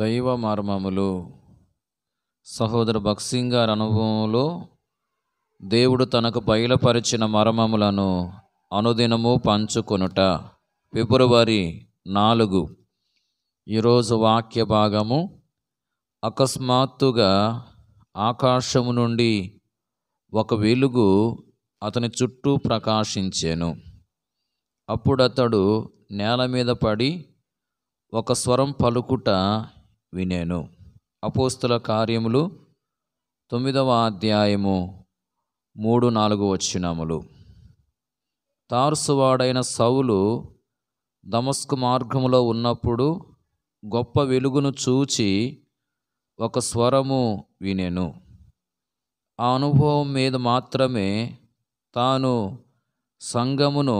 దైవ మర్మములు సహోదర భక్సింగ్ గారి అనుభవంలో దేవుడు తనకు బయలుపరిచిన మర్మములను అనుదినము పంచుకొనుట ఫిబ్రవరి నాలుగు ఈరోజు వాక్య భాగము అకస్మాత్తుగా ఆకాశము నుండి ఒక వెలుగు అతని చుట్టూ ప్రకాశించాను అప్పుడతడు నేల మీద పడి ఒక స్వరం పలుకుట వినేను అపోస్తుల కార్యములు తొమ్మిదవ అధ్యాయము మూడు నాలుగు వచ్చినములు తారుసువాడైన సౌలు దమస్కు మార్గములో ఉన్నప్పుడు గొప్ప వెలుగును చూచి ఒక స్వరము వినెను ఆ అనుభవం మీద మాత్రమే తాను సంగమును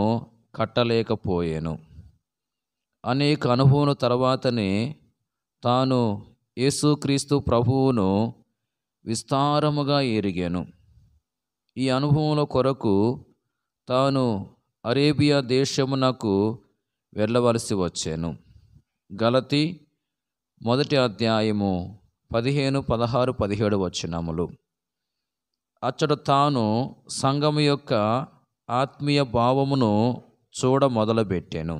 కట్టలేకపోయాను అనేక అనుభవం తర్వాతనే తాను యేసుక్రీస్తు ప్రభువును విస్తారముగా ఎరిగాను ఈ అనుభవంలో కొరకు తాను అరేబియా దేశమునకు వెళ్ళవలసి వచ్చాను గలతి మొదటి అధ్యాయము పదిహేను పదహారు పదిహేడు వచ్చినములు అచ్చడు తాను సంఘము యొక్క ఆత్మీయ భావమును చూడ మొదలుపెట్టాను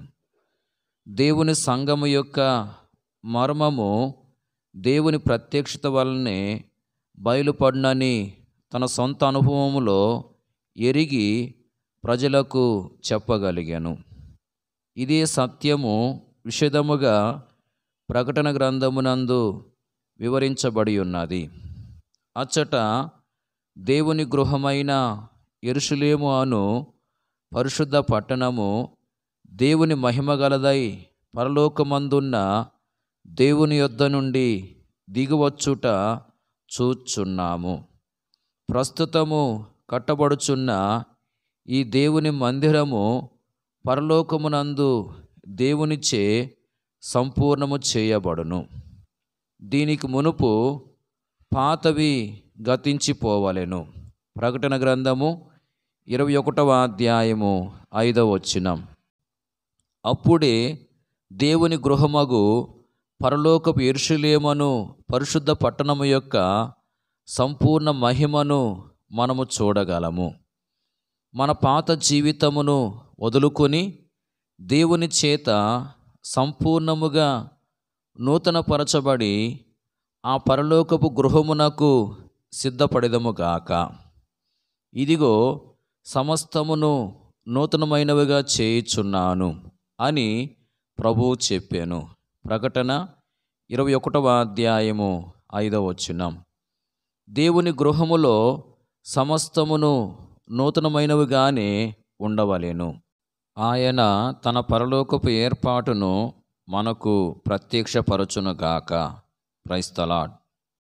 దేవుని సంఘము యొక్క మర్మము దేవుని ప్రత్యక్షత వలనే బయలుపడినని తన సొంత అనుభవములో ఎరిగి ప్రజలకు చెప్పగలిగాను ఇదే సత్యము విషదముగా ప్రకటన గ్రంథమునందు వివరించబడి ఉన్నది అచ్చట దేవుని గృహమైన ఎరుషులేము అను పరిశుద్ధ పట్టణము దేవుని మహిమగలదై పరలోకమందున్న దేవుని యొద్ద నుండి దిగువచ్చుట చూచున్నాము ప్రస్తుతము కట్టబడుచున్న ఈ దేవుని మందిరము పరలోకమునందు దేవునిచే సంపూర్ణము చేయబడును దీనికి మునుపు పాతవి గతించిపోవలెను ప్రకటన గ్రంథము ఇరవై ఒకటవ అధ్యాయము ఐదవ వచ్చినం అప్పుడే దేవుని గృహమగు పరలోకపు ఎరుషులేమను పరిశుద్ధ పట్టణము యొక్క సంపూర్ణ మహిమను మనము చూడగలము మన పాత జీవితమును వదులుకొని దేవుని చేత సంపూర్ణముగా నూతనపరచబడి ఆ పరలోకపు గృహమునకు సిద్ధపడదముగాక ఇదిగో సమస్తమును నూతనమైనవిగా చేయుచున్నాను అని ప్రభు చెప్పాను ప్రకటన ఇరవై ఒకటవ అధ్యాయము ఐదవ వచ్చినాం దేవుని గృహములో సమస్తమును నూతనమైనవి కానీ ఉండవలేను ఆయన తన పరలోకపు ఏర్పాటును మనకు ప్రత్యక్షపరచునుగాక క్రైస్తలాడ్